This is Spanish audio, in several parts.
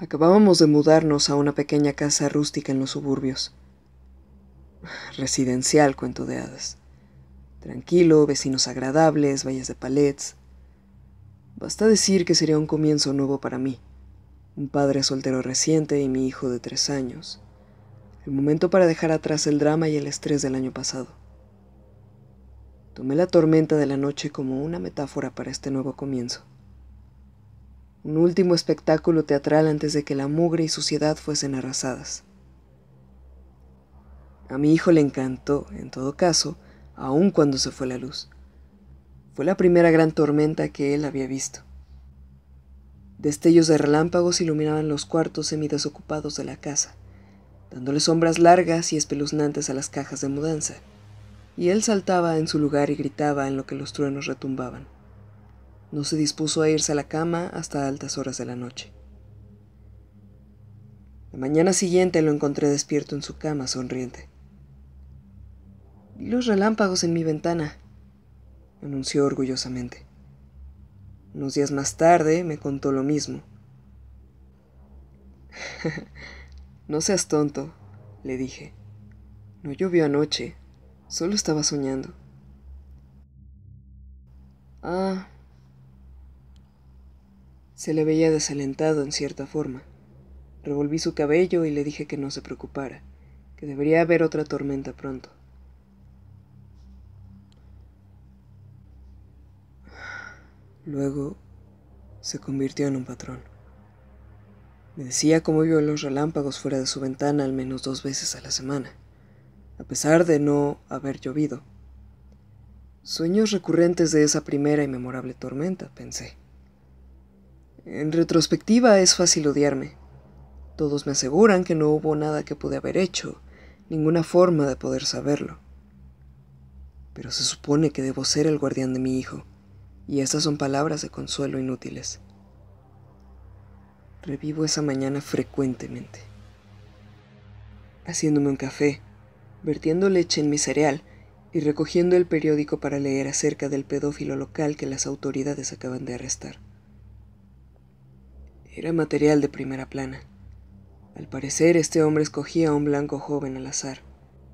Acabábamos de mudarnos a una pequeña casa rústica en los suburbios. Residencial, cuento de hadas. Tranquilo, vecinos agradables, vallas de palets. Basta decir que sería un comienzo nuevo para mí. Un padre soltero reciente y mi hijo de tres años. El momento para dejar atrás el drama y el estrés del año pasado. Tomé la tormenta de la noche como una metáfora para este nuevo comienzo un último espectáculo teatral antes de que la mugre y suciedad fuesen arrasadas. A mi hijo le encantó, en todo caso, aun cuando se fue la luz. Fue la primera gran tormenta que él había visto. Destellos de relámpagos iluminaban los cuartos semidesocupados de la casa, dándole sombras largas y espeluznantes a las cajas de mudanza, y él saltaba en su lugar y gritaba en lo que los truenos retumbaban. No se dispuso a irse a la cama hasta altas horas de la noche. La mañana siguiente lo encontré despierto en su cama, sonriente. los relámpagos en mi ventana, anunció orgullosamente. Unos días más tarde me contó lo mismo. no seas tonto, le dije. No llovió anoche, solo estaba soñando. Ah, se le veía desalentado en cierta forma. Revolví su cabello y le dije que no se preocupara, que debería haber otra tormenta pronto. Luego se convirtió en un patrón. Me decía cómo vio los relámpagos fuera de su ventana al menos dos veces a la semana, a pesar de no haber llovido. Sueños recurrentes de esa primera y memorable tormenta, pensé. En retrospectiva es fácil odiarme. Todos me aseguran que no hubo nada que pude haber hecho, ninguna forma de poder saberlo. Pero se supone que debo ser el guardián de mi hijo, y estas son palabras de consuelo inútiles. Revivo esa mañana frecuentemente. Haciéndome un café, vertiendo leche en mi cereal y recogiendo el periódico para leer acerca del pedófilo local que las autoridades acaban de arrestar. Era material de primera plana. Al parecer, este hombre escogía a un blanco joven al azar.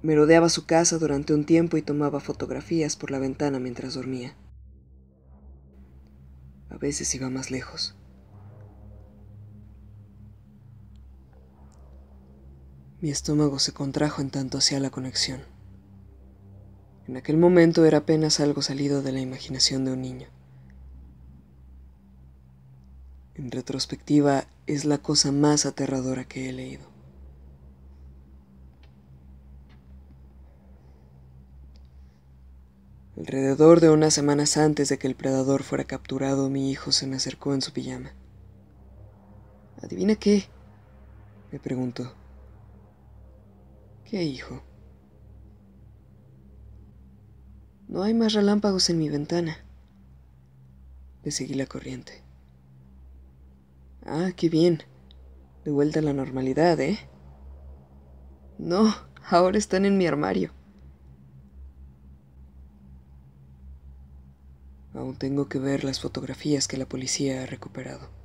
Merodeaba su casa durante un tiempo y tomaba fotografías por la ventana mientras dormía. A veces iba más lejos. Mi estómago se contrajo en tanto hacia la conexión. En aquel momento era apenas algo salido de la imaginación de un niño. En retrospectiva, es la cosa más aterradora que he leído. Alrededor de unas semanas antes de que el predador fuera capturado, mi hijo se me acercó en su pijama. ¿Adivina qué? me preguntó. ¿Qué hijo? No hay más relámpagos en mi ventana. Le seguí la corriente. Ah, qué bien. De vuelta a la normalidad, ¿eh? No, ahora están en mi armario. Aún tengo que ver las fotografías que la policía ha recuperado.